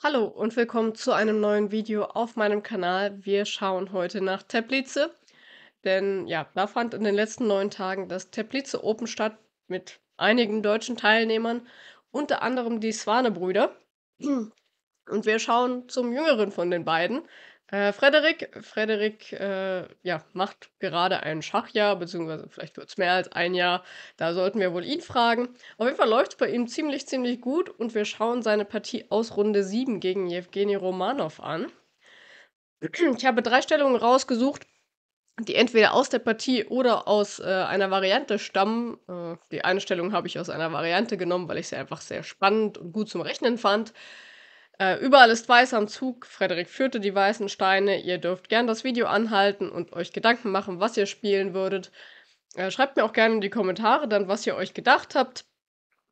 Hallo und willkommen zu einem neuen Video auf meinem Kanal. Wir schauen heute nach Teplice, denn ja, da fand in den letzten neun Tagen das Teplice Open statt mit einigen deutschen Teilnehmern, unter anderem die Swanebrüder. Und wir schauen zum jüngeren von den beiden, äh, Frederik, Frederik äh, ja, macht gerade ein Schachjahr, beziehungsweise vielleicht wird es mehr als ein Jahr. Da sollten wir wohl ihn fragen. Auf jeden Fall läuft es bei ihm ziemlich, ziemlich gut und wir schauen seine Partie aus Runde 7 gegen Jewgeni Romanov an. Ich habe drei Stellungen rausgesucht, die entweder aus der Partie oder aus äh, einer Variante stammen. Äh, die eine Stellung habe ich aus einer Variante genommen, weil ich sie einfach sehr spannend und gut zum Rechnen fand. Äh, überall ist weiß am Zug. Frederik führte die weißen Steine. Ihr dürft gern das Video anhalten und euch Gedanken machen, was ihr spielen würdet. Äh, schreibt mir auch gerne in die Kommentare dann, was ihr euch gedacht habt.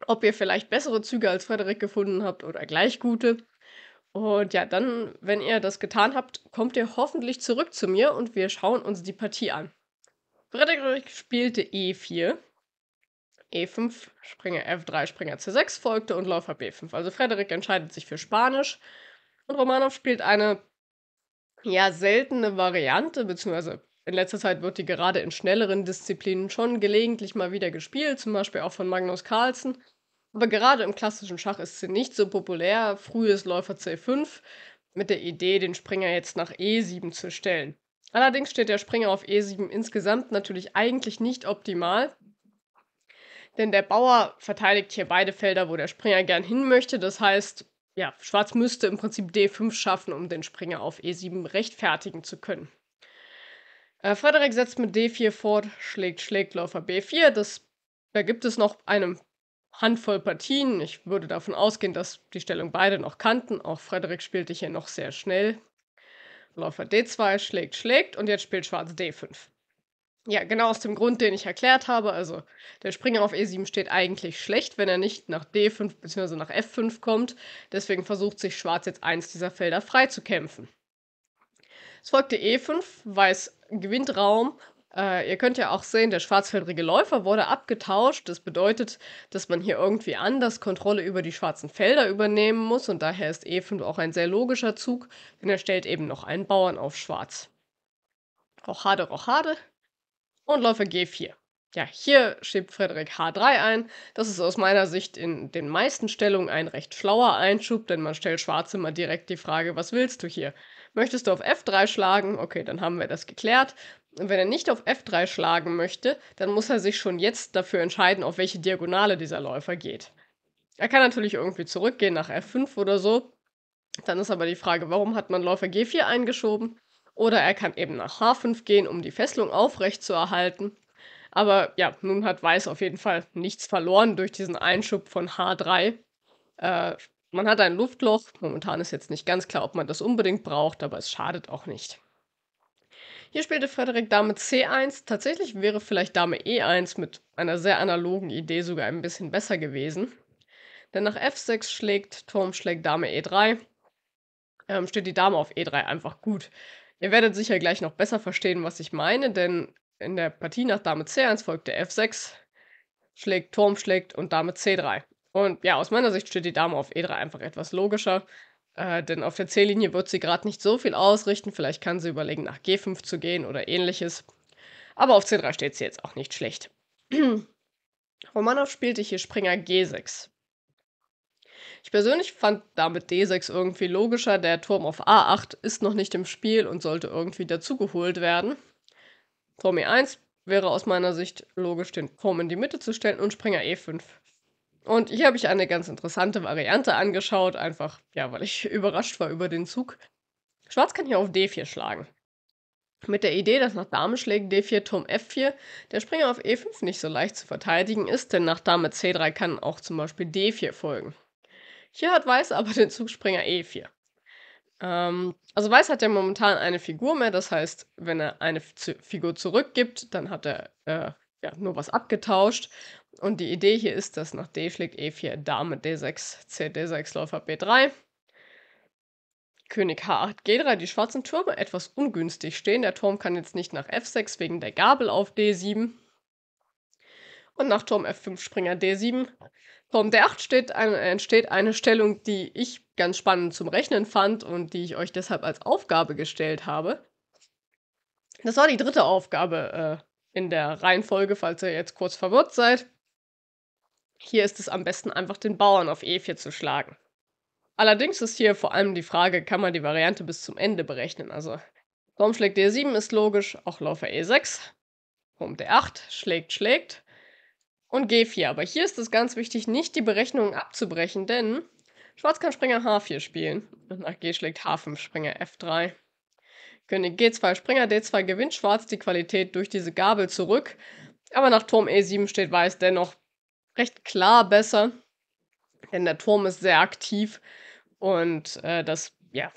Ob ihr vielleicht bessere Züge als Frederik gefunden habt oder gleich gute. Und ja, dann, wenn ihr das getan habt, kommt ihr hoffentlich zurück zu mir und wir schauen uns die Partie an. Frederik spielte E4. E5, Springer F3, Springer C6 folgte und Läufer B5. Also Frederik entscheidet sich für Spanisch und Romanov spielt eine ja seltene Variante, beziehungsweise in letzter Zeit wird die gerade in schnelleren Disziplinen schon gelegentlich mal wieder gespielt, zum Beispiel auch von Magnus Carlsen. Aber gerade im klassischen Schach ist sie nicht so populär. Frühes Läufer C5 mit der Idee, den Springer jetzt nach E7 zu stellen. Allerdings steht der Springer auf E7 insgesamt natürlich eigentlich nicht optimal, denn der Bauer verteidigt hier beide Felder, wo der Springer gern hin möchte. Das heißt, ja, Schwarz müsste im Prinzip D5 schaffen, um den Springer auf E7 rechtfertigen zu können. Äh, Frederik setzt mit D4 fort, schlägt, schlägt Läufer B4. Das, da gibt es noch eine Handvoll Partien. Ich würde davon ausgehen, dass die Stellung beide noch kannten. Auch Frederik spielte hier noch sehr schnell. Läufer D2 schlägt, schlägt und jetzt spielt Schwarz D5. Ja, genau aus dem Grund, den ich erklärt habe. Also der Springer auf E7 steht eigentlich schlecht, wenn er nicht nach D5 bzw. nach F5 kommt. Deswegen versucht sich Schwarz jetzt eins dieser Felder freizukämpfen. Es folgte E5, Weiß gewinnt Raum. Äh, ihr könnt ja auch sehen, der schwarzfeldrige Läufer wurde abgetauscht. Das bedeutet, dass man hier irgendwie anders Kontrolle über die schwarzen Felder übernehmen muss. Und daher ist E5 auch ein sehr logischer Zug, denn er stellt eben noch einen Bauern auf Schwarz. Rochade, Rochade und Läufer G4. Ja, hier schiebt Frederik H3 ein. Das ist aus meiner Sicht in den meisten Stellungen ein recht schlauer Einschub, denn man stellt Schwarz immer direkt die Frage, was willst du hier? Möchtest du auf F3 schlagen? Okay, dann haben wir das geklärt. Und wenn er nicht auf F3 schlagen möchte, dann muss er sich schon jetzt dafür entscheiden, auf welche Diagonale dieser Läufer geht. Er kann natürlich irgendwie zurückgehen nach F5 oder so. Dann ist aber die Frage, warum hat man Läufer G4 eingeschoben? Oder er kann eben nach H5 gehen, um die Fesselung aufrecht zu erhalten. Aber ja, nun hat Weiß auf jeden Fall nichts verloren durch diesen Einschub von H3. Äh, man hat ein Luftloch. Momentan ist jetzt nicht ganz klar, ob man das unbedingt braucht, aber es schadet auch nicht. Hier spielte Frederik Dame C1. Tatsächlich wäre vielleicht Dame E1 mit einer sehr analogen Idee sogar ein bisschen besser gewesen. Denn nach F6 schlägt Turm schlägt Dame E3. Ähm, steht die Dame auf E3 einfach gut. Ihr werdet sicher gleich noch besser verstehen, was ich meine, denn in der Partie nach Dame C1 folgt der F6, schlägt Turm, schlägt und Dame C3. Und ja, aus meiner Sicht steht die Dame auf E3 einfach etwas logischer, äh, denn auf der C-Linie wird sie gerade nicht so viel ausrichten. Vielleicht kann sie überlegen, nach G5 zu gehen oder ähnliches. Aber auf C3 steht sie jetzt auch nicht schlecht. Romanov spielte hier Springer G6. Ich persönlich fand damit D6 irgendwie logischer. Der Turm auf A8 ist noch nicht im Spiel und sollte irgendwie dazugeholt werden. Turm E1 wäre aus meiner Sicht logisch, den Turm in die Mitte zu stellen und Springer E5. Und hier habe ich eine ganz interessante Variante angeschaut, einfach, ja, weil ich überrascht war über den Zug. Schwarz kann hier auf D4 schlagen. Mit der Idee, dass nach Dame schlägt D4 Turm F4 der Springer auf E5 nicht so leicht zu verteidigen ist, denn nach Dame C3 kann auch zum Beispiel D4 folgen. Hier hat Weiß aber den Zugspringer E4. Ähm, also Weiß hat ja momentan eine Figur mehr, das heißt, wenn er eine Z Figur zurückgibt, dann hat er äh, ja, nur was abgetauscht. Und die Idee hier ist, dass nach e D schlägt E4 Dame D6, C D6 Läufer B3. König H8 G3, die schwarzen Türme etwas ungünstig stehen. Der Turm kann jetzt nicht nach F6 wegen der Gabel auf D7. Und nach Turm F5 Springer D7. Turm D8 steht ein, entsteht eine Stellung, die ich ganz spannend zum Rechnen fand und die ich euch deshalb als Aufgabe gestellt habe. Das war die dritte Aufgabe äh, in der Reihenfolge, falls ihr jetzt kurz verwirrt seid. Hier ist es am besten einfach den Bauern auf E4 zu schlagen. Allerdings ist hier vor allem die Frage, kann man die Variante bis zum Ende berechnen? Also Turm schlägt D7 ist logisch, auch Läufer E6. Turm D8 schlägt, schlägt und G4. Aber hier ist es ganz wichtig, nicht die Berechnungen abzubrechen, denn Schwarz kann Springer H4 spielen. Nach G schlägt H5 Springer F3. König G2 Springer D2 gewinnt Schwarz die Qualität durch diese Gabel zurück. Aber nach Turm E7 steht Weiß dennoch recht klar besser, denn der Turm ist sehr aktiv und äh, das ja,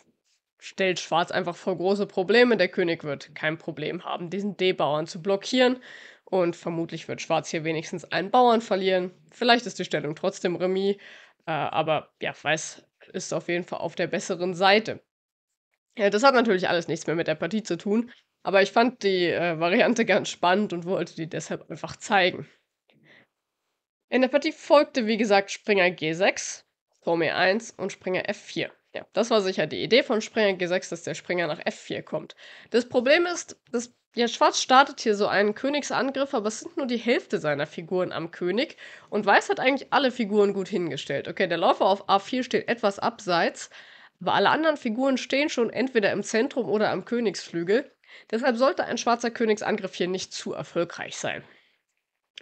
stellt Schwarz einfach vor große Probleme. Der König wird kein Problem haben, diesen D-Bauern zu blockieren und vermutlich wird Schwarz hier wenigstens einen Bauern verlieren. Vielleicht ist die Stellung trotzdem Remis. Äh, aber ja, Weiß ist auf jeden Fall auf der besseren Seite. Ja, das hat natürlich alles nichts mehr mit der Partie zu tun. Aber ich fand die äh, Variante ganz spannend und wollte die deshalb einfach zeigen. In der Partie folgte, wie gesagt, Springer G6, Turm E1 und Springer F4. Ja, das war sicher die Idee von Springer G6, dass der Springer nach F4 kommt. Das Problem ist, dass ja, Schwarz startet hier so einen Königsangriff, aber es sind nur die Hälfte seiner Figuren am König. Und Weiß hat eigentlich alle Figuren gut hingestellt. Okay, der Läufer auf A4 steht etwas abseits, aber alle anderen Figuren stehen schon entweder im Zentrum oder am Königsflügel. Deshalb sollte ein schwarzer Königsangriff hier nicht zu erfolgreich sein.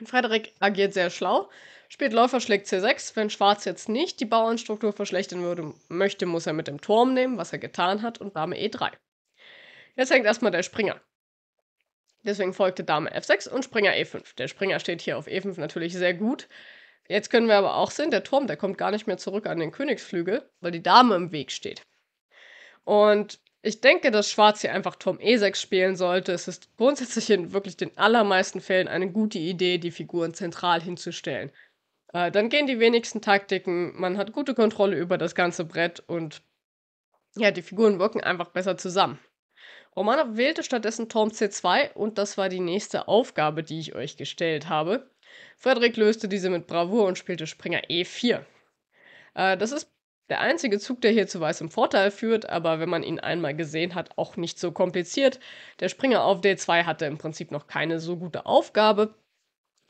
Frederik agiert sehr schlau. Spielt Läufer schlägt C6. Wenn Schwarz jetzt nicht die Bauernstruktur verschlechtern würde, möchte, muss er mit dem Turm nehmen, was er getan hat, und Dame E3. Jetzt hängt erstmal der Springer. Deswegen folgte Dame F6 und Springer E5. Der Springer steht hier auf E5 natürlich sehr gut. Jetzt können wir aber auch sehen, der Turm, der kommt gar nicht mehr zurück an den Königsflügel, weil die Dame im Weg steht. Und ich denke, dass Schwarz hier einfach Turm E6 spielen sollte. Es ist grundsätzlich in wirklich den allermeisten Fällen eine gute Idee, die Figuren zentral hinzustellen. Äh, dann gehen die wenigsten Taktiken, man hat gute Kontrolle über das ganze Brett und ja, die Figuren wirken einfach besser zusammen. Romanov wählte stattdessen Turm C2 und das war die nächste Aufgabe, die ich euch gestellt habe. Frederik löste diese mit Bravour und spielte Springer E4. Äh, das ist der einzige Zug, der hier zu weißem Vorteil führt, aber wenn man ihn einmal gesehen hat, auch nicht so kompliziert. Der Springer auf D2 hatte im Prinzip noch keine so gute Aufgabe.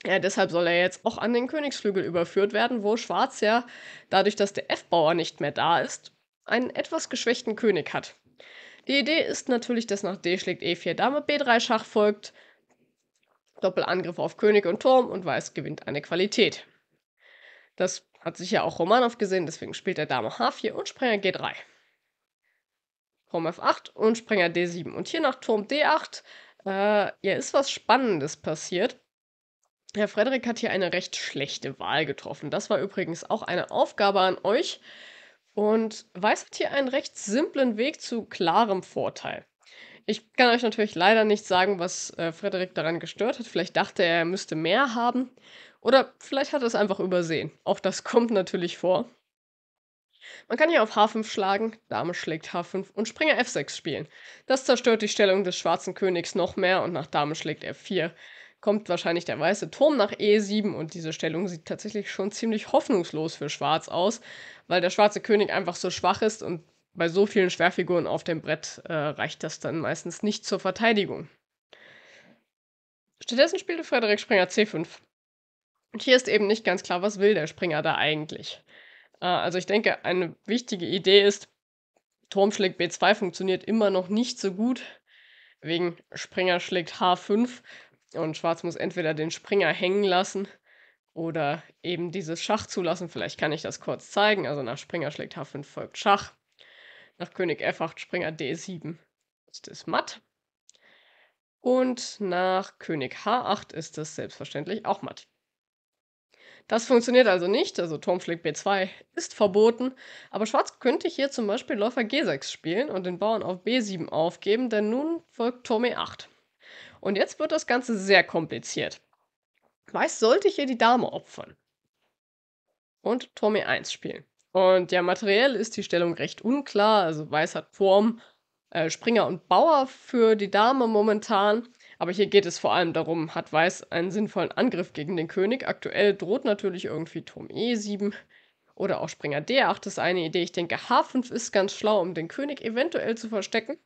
Ja, deshalb soll er jetzt auch an den Königsflügel überführt werden, wo Schwarz ja, dadurch, dass der F-Bauer nicht mehr da ist, einen etwas geschwächten König hat. Die Idee ist natürlich, dass nach D schlägt E4 Dame B3 Schach folgt. Doppelangriff auf König und Turm und Weiß gewinnt eine Qualität. Das hat sich ja auch Romanov gesehen, deswegen spielt er Dame H4 und Springer G3. Turm F8 und Springer D7. Und hier nach Turm D8, äh, ja, ist was Spannendes passiert. Herr Frederik hat hier eine recht schlechte Wahl getroffen. Das war übrigens auch eine Aufgabe an euch. Und Weiß hat hier einen recht simplen Weg zu klarem Vorteil. Ich kann euch natürlich leider nicht sagen, was äh, Frederik daran gestört hat. Vielleicht dachte er, er müsste mehr haben. Oder vielleicht hat er es einfach übersehen. Auch das kommt natürlich vor. Man kann hier auf H5 schlagen, Dame schlägt H5 und Springer F6 spielen. Das zerstört die Stellung des schwarzen Königs noch mehr und nach Dame schlägt F4 kommt wahrscheinlich der weiße Turm nach E7 und diese Stellung sieht tatsächlich schon ziemlich hoffnungslos für Schwarz aus, weil der schwarze König einfach so schwach ist und bei so vielen Schwerfiguren auf dem Brett äh, reicht das dann meistens nicht zur Verteidigung. Stattdessen spielte Frederik Springer C5. Und hier ist eben nicht ganz klar, was will der Springer da eigentlich. Äh, also ich denke, eine wichtige Idee ist, Turm schlägt B2 funktioniert immer noch nicht so gut, wegen Springer schlägt H5 und Schwarz muss entweder den Springer hängen lassen oder eben dieses Schach zulassen. Vielleicht kann ich das kurz zeigen. Also nach Springer schlägt H5 folgt Schach. Nach König F8 Springer D7 ist es matt. Und nach König H8 ist es selbstverständlich auch matt. Das funktioniert also nicht, also Turm schlägt B2 ist verboten, aber Schwarz könnte hier zum Beispiel Läufer G6 spielen und den Bauern auf B7 aufgeben, denn nun folgt Turm E8. Und jetzt wird das Ganze sehr kompliziert. Meist sollte ich hier die Dame opfern und Tommy 1 spielen. Und ja, materiell ist die Stellung recht unklar. Also Weiß hat Form, äh, Springer und Bauer für die Dame momentan. Aber hier geht es vor allem darum, hat Weiß einen sinnvollen Angriff gegen den König. Aktuell droht natürlich irgendwie Turm E7 oder auch Springer D8 ist eine Idee. Ich denke, H5 ist ganz schlau, um den König eventuell zu verstecken.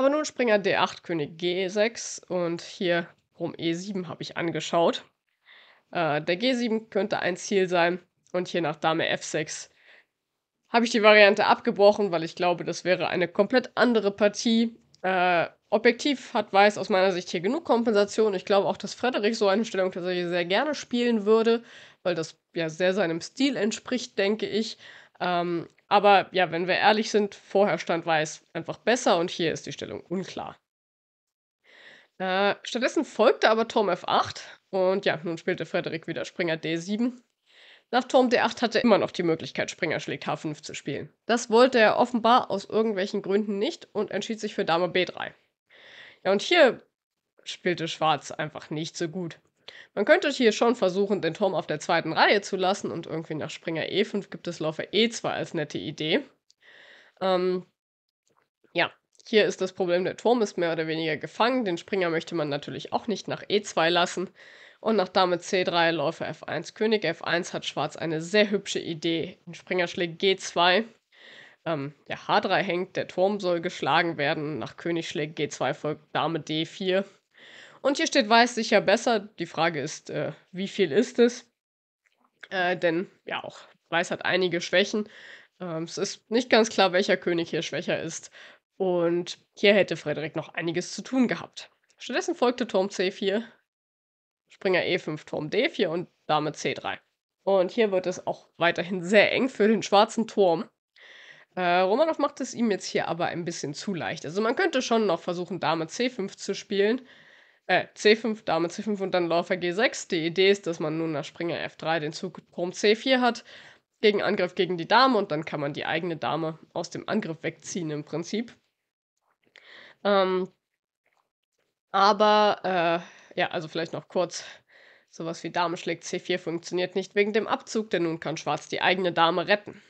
Aber nun Springer D8, König G6 und hier Rum E7 habe ich angeschaut. Äh, der G7 könnte ein Ziel sein und hier nach Dame F6 habe ich die Variante abgebrochen, weil ich glaube, das wäre eine komplett andere Partie. Äh, objektiv hat Weiß aus meiner Sicht hier genug Kompensation. Ich glaube auch, dass Frederik so eine Stellung tatsächlich sehr gerne spielen würde, weil das ja sehr seinem Stil entspricht, denke ich. Ähm, aber ja, wenn wir ehrlich sind, vorher stand weiß einfach besser und hier ist die Stellung unklar. Äh, stattdessen folgte aber Turm F8 und ja, nun spielte Frederik wieder Springer D7. Nach Turm D8 hatte er immer noch die Möglichkeit, Springer schlägt H5 zu spielen. Das wollte er offenbar aus irgendwelchen Gründen nicht und entschied sich für Dame B3. Ja, und hier spielte Schwarz einfach nicht so gut. Man könnte hier schon versuchen, den Turm auf der zweiten Reihe zu lassen und irgendwie nach Springer E5 gibt es Läufer E2 als nette Idee. Ähm, ja, hier ist das Problem, der Turm ist mehr oder weniger gefangen. Den Springer möchte man natürlich auch nicht nach E2 lassen. Und nach Dame C3, Läufer F1, König F1 hat Schwarz eine sehr hübsche Idee. Den Springer schlägt G2. Ähm, der H3 hängt, der Turm soll geschlagen werden. Nach König schlägt G2 folgt Dame D4. Und hier steht weiß sicher besser. Die Frage ist, äh, wie viel ist es? Äh, denn ja, auch weiß hat einige Schwächen. Ähm, es ist nicht ganz klar, welcher König hier schwächer ist. Und hier hätte Frederik noch einiges zu tun gehabt. Stattdessen folgte Turm C4, Springer E5, Turm D4 und Dame C3. Und hier wird es auch weiterhin sehr eng für den schwarzen Turm. Äh, Romanov macht es ihm jetzt hier aber ein bisschen zu leicht. Also man könnte schon noch versuchen, Dame C5 zu spielen äh, C5, Dame C5 und dann Läufer G6. Die Idee ist, dass man nun nach Springer F3 den Zug Turm C4 hat, gegen Angriff gegen die Dame und dann kann man die eigene Dame aus dem Angriff wegziehen im Prinzip. Ähm, aber, äh, ja, also vielleicht noch kurz. Sowas wie Dame schlägt C4 funktioniert nicht wegen dem Abzug, denn nun kann Schwarz die eigene Dame retten.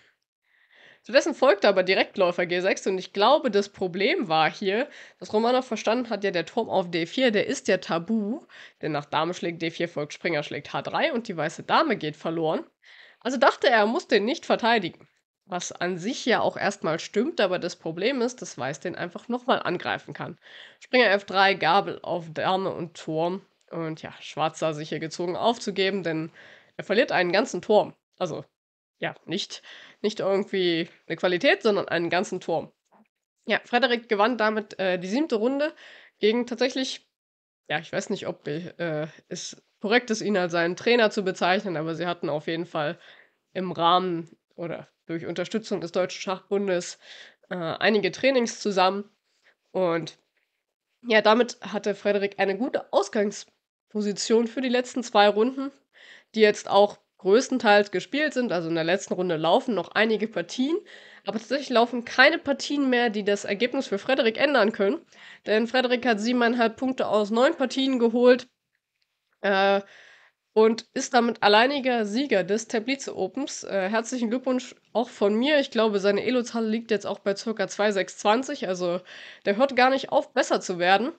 Stattdessen folgte aber Direktläufer G6 und ich glaube, das Problem war hier, dass Romanov verstanden hat, ja, der Turm auf D4, der ist ja tabu, denn nach Dame schlägt D4 folgt Springer schlägt H3 und die weiße Dame geht verloren. Also dachte er, er muss den nicht verteidigen. Was an sich ja auch erstmal stimmt, aber das Problem ist, dass Weiß den einfach nochmal angreifen kann. Springer F3, Gabel auf Dame und Turm. Und ja, Schwarz sah sich hier gezogen aufzugeben, denn er verliert einen ganzen Turm. Also ja, nicht, nicht irgendwie eine Qualität, sondern einen ganzen Turm. Ja, Frederik gewann damit äh, die siebte Runde gegen tatsächlich, ja, ich weiß nicht, ob äh, es korrekt ist, ihn als seinen Trainer zu bezeichnen, aber sie hatten auf jeden Fall im Rahmen oder durch Unterstützung des Deutschen Schachbundes äh, einige Trainings zusammen. Und ja, damit hatte Frederik eine gute Ausgangsposition für die letzten zwei Runden, die jetzt auch größtenteils gespielt sind. Also in der letzten Runde laufen noch einige Partien. Aber tatsächlich laufen keine Partien mehr, die das Ergebnis für Frederik ändern können. Denn Frederik hat siebeneinhalb Punkte aus neun Partien geholt äh, und ist damit alleiniger Sieger des Tablice Opens. Äh, herzlichen Glückwunsch auch von mir. Ich glaube, seine Elo-Zahl liegt jetzt auch bei ca. 2,620. Also der hört gar nicht auf, besser zu werden.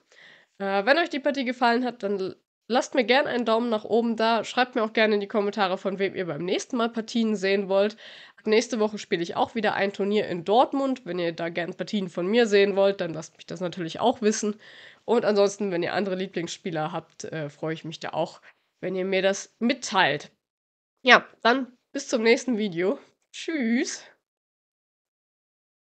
Äh, wenn euch die Partie gefallen hat, dann Lasst mir gerne einen Daumen nach oben da. Schreibt mir auch gerne in die Kommentare, von wem ihr beim nächsten Mal Partien sehen wollt. Nächste Woche spiele ich auch wieder ein Turnier in Dortmund. Wenn ihr da gerne Partien von mir sehen wollt, dann lasst mich das natürlich auch wissen. Und ansonsten, wenn ihr andere Lieblingsspieler habt, äh, freue ich mich da auch, wenn ihr mir das mitteilt. Ja, dann bis zum nächsten Video. Tschüss.